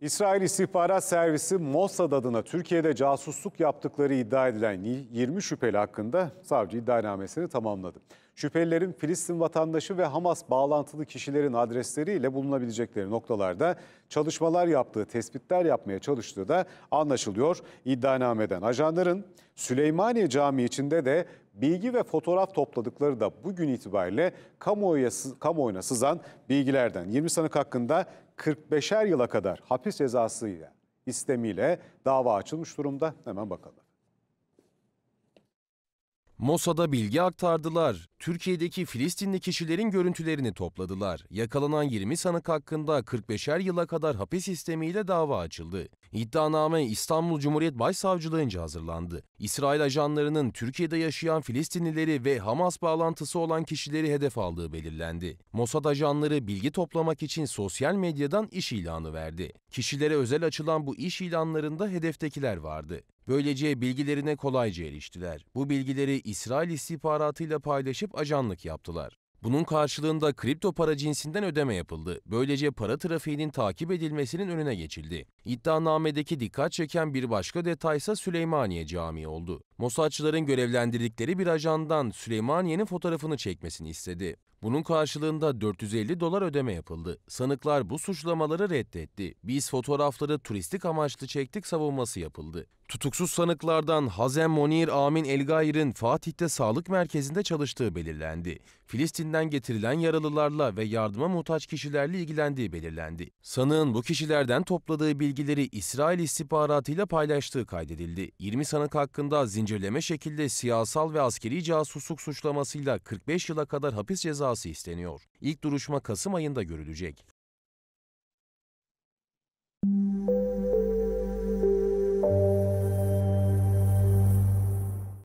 İsrail İstihbarat Servisi Mossad adına Türkiye'de casusluk yaptıkları iddia edilen 20 şüpheli hakkında savcı iddianamesini tamamladı. Şüphelilerin Filistin vatandaşı ve Hamas bağlantılı kişilerin adresleriyle bulunabilecekleri noktalarda çalışmalar yaptığı, tespitler yapmaya çalıştığı da anlaşılıyor. iddianameden. ajanların Süleymaniye Camii içinde de bilgi ve fotoğraf topladıkları da bugün itibariyle kamuoyuna, kamuoyuna sızan bilgilerden 20 sanık hakkında 45'er yıla kadar hapis cezasıyla istemiyle dava açılmış durumda. Hemen bakalım. Mosada bilgi aktardılar. Türkiye'deki Filistinli kişilerin görüntülerini topladılar. Yakalanan 20 sanık hakkında 45'er yıla kadar hapis istemiyle dava açıldı. İddianame İstanbul Cumhuriyet Başsavcılığınca hazırlandı. İsrail ajanlarının Türkiye'de yaşayan Filistinlileri ve Hamas bağlantısı olan kişileri hedef aldığı belirlendi. Mossad ajanları bilgi toplamak için sosyal medyadan iş ilanı verdi. Kişilere özel açılan bu iş ilanlarında hedeftekiler vardı. Böylece bilgilerine kolayca eriştiler. Bu bilgileri İsrail istihbaratıyla paylaşıp ajanlık yaptılar. Bunun karşılığında kripto para cinsinden ödeme yapıldı. Böylece para trafiğinin takip edilmesinin önüne geçildi. İddianamedeki dikkat çeken bir başka detaysa Süleymaniye Camii oldu. Mossadçıların görevlendirdikleri bir ajandan Süleymaniye'nin fotoğrafını çekmesini istedi. Bunun karşılığında 450 dolar ödeme yapıldı. Sanıklar bu suçlamaları reddetti. Biz fotoğrafları turistik amaçlı çektik savunması yapıldı. Tutuksuz sanıklardan Hazem Monir Amin Elgair'in Fatih'te sağlık merkezinde çalıştığı belirlendi. Filistin'den getirilen yaralılarla ve yardıma muhtaç kişilerle ilgilendiği belirlendi. Sanığın bu kişilerden topladığı bilgileri İsrail istihbaratıyla paylaştığı kaydedildi. 20 sanık hakkında zincirleme şekilde siyasal ve askeri casusluk suçlamasıyla 45 yıla kadar hapis cezası isteniyor. İlk duruşma Kasım ayında görülecek.